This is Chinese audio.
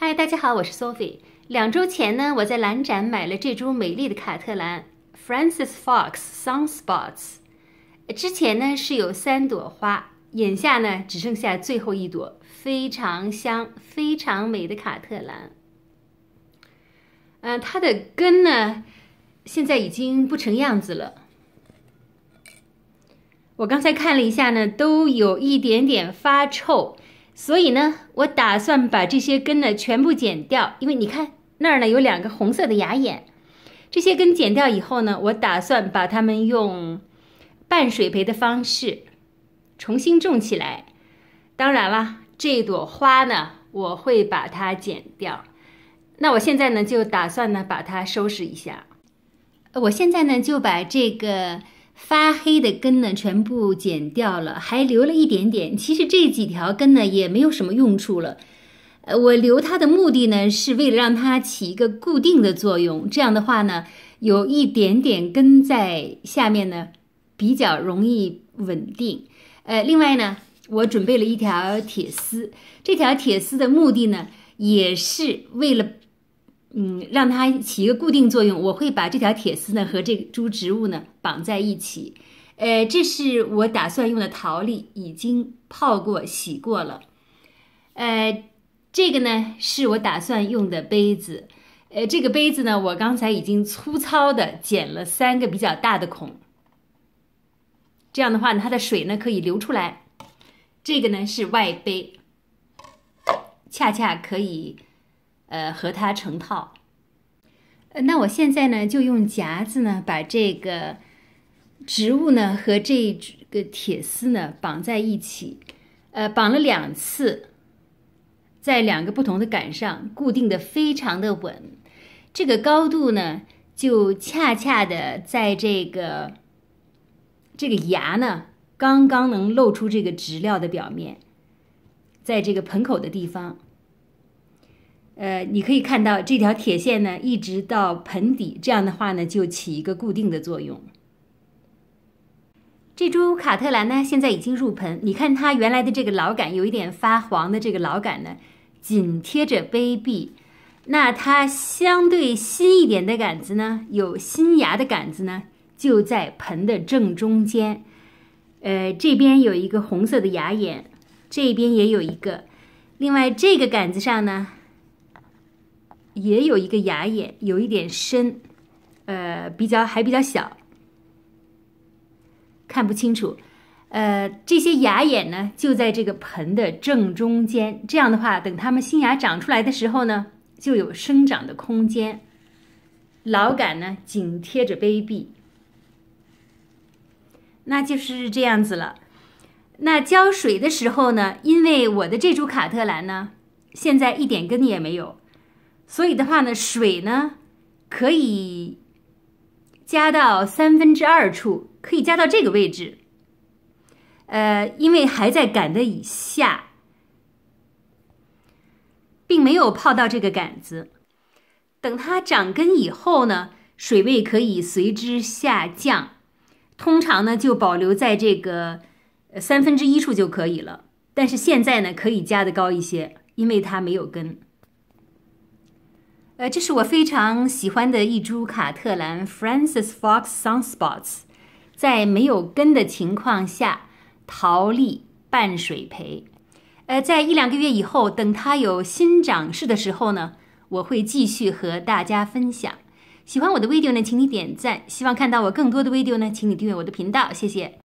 嗨，大家好，我是 Sophie。两周前呢，我在兰展买了这株美丽的卡特兰 f r a n c i s Fox Sunspots。之前呢是有三朵花，眼下呢只剩下最后一朵，非常香、非常美的卡特兰。嗯，它的根呢现在已经不成样子了。我刚才看了一下呢，都有一点点发臭。所以呢，我打算把这些根呢全部剪掉，因为你看那儿呢有两个红色的芽眼。这些根剪掉以后呢，我打算把它们用半水培的方式重新种起来。当然了，这朵花呢我会把它剪掉。那我现在呢就打算呢把它收拾一下。我现在呢就把这个。发黑的根呢，全部剪掉了，还留了一点点。其实这几条根呢，也没有什么用处了。呃，我留它的目的呢，是为了让它起一个固定的作用。这样的话呢，有一点点根在下面呢，比较容易稳定。呃，另外呢，我准备了一条铁丝，这条铁丝的目的呢，也是为了。嗯，让它起一个固定作用。我会把这条铁丝呢和这株植物呢绑在一起。呃，这是我打算用的陶粒，已经泡过、洗过了。呃，这个呢是我打算用的杯子。呃，这个杯子呢，我刚才已经粗糙的剪了三个比较大的孔。这样的话，它的水呢可以流出来。这个呢是外杯，恰恰可以。呃，和它成套。那我现在呢，就用夹子呢，把这个植物呢和这个铁丝呢绑在一起。呃，绑了两次，在两个不同的杆上，固定的非常的稳。这个高度呢，就恰恰的在这个这个芽呢，刚刚能露出这个植料的表面，在这个盆口的地方。呃，你可以看到这条铁线呢，一直到盆底，这样的话呢，就起一个固定的作用。这株卡特兰呢，现在已经入盆。你看它原来的这个老杆有一点发黄的这个老杆呢，紧贴着杯壁。那它相对新一点的杆子呢，有新芽的杆子呢，就在盆的正中间。呃，这边有一个红色的芽眼，这边也有一个。另外这个杆子上呢。也有一个芽眼，有一点深，呃，比较还比较小，看不清楚。呃，这些芽眼呢，就在这个盆的正中间。这样的话，等它们新芽长出来的时候呢，就有生长的空间。老杆呢，紧贴着杯壁，那就是这样子了。那浇水的时候呢，因为我的这株卡特兰呢，现在一点根也没有。所以的话呢，水呢可以加到三分之二处，可以加到这个位置。呃，因为还在杆的以下，并没有泡到这个杆子。等它长根以后呢，水位可以随之下降，通常呢就保留在这个三分之一处就可以了。但是现在呢，可以加的高一些，因为它没有根。呃，这是我非常喜欢的一株卡特兰，Francis Fox Sunspots，在没有根的情况下，陶粒半水培。呃，在一两个月以后，等它有新长势的时候呢，我会继续和大家分享。喜欢我的 video 呢，请你点赞；希望看到我更多的 video 呢，请你订阅我的频道。谢谢。